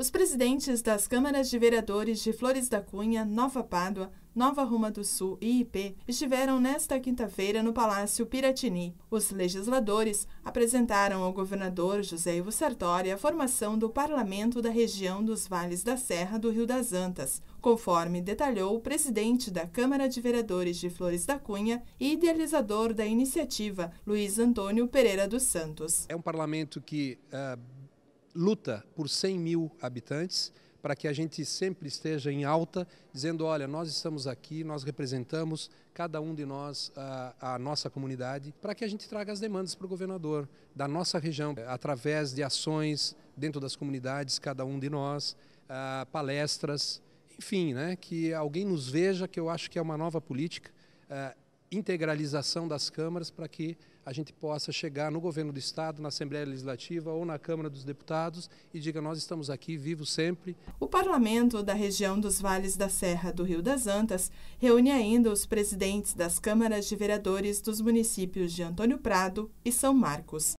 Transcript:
Os presidentes das câmaras de vereadores de Flores da Cunha, Nova Pádua, Nova Roma do Sul e IP estiveram nesta quinta-feira no Palácio Piratini. Os legisladores apresentaram ao governador José Ivo Sartori a formação do Parlamento da região dos Vales da Serra do Rio das Antas, conforme detalhou o presidente da Câmara de Vereadores de Flores da Cunha e idealizador da iniciativa, Luiz Antônio Pereira dos Santos. É um parlamento que uh luta por 100 mil habitantes para que a gente sempre esteja em alta, dizendo, olha, nós estamos aqui, nós representamos cada um de nós, a, a nossa comunidade, para que a gente traga as demandas para o governador da nossa região, através de ações dentro das comunidades, cada um de nós, a, palestras, enfim, né, que alguém nos veja, que eu acho que é uma nova política, a, integralização das câmaras para que a gente possa chegar no governo do Estado, na Assembleia Legislativa ou na Câmara dos Deputados e diga: nós estamos aqui vivos sempre. O parlamento da região dos Vales da Serra do Rio das Antas reúne ainda os presidentes das câmaras de vereadores dos municípios de Antônio Prado e São Marcos.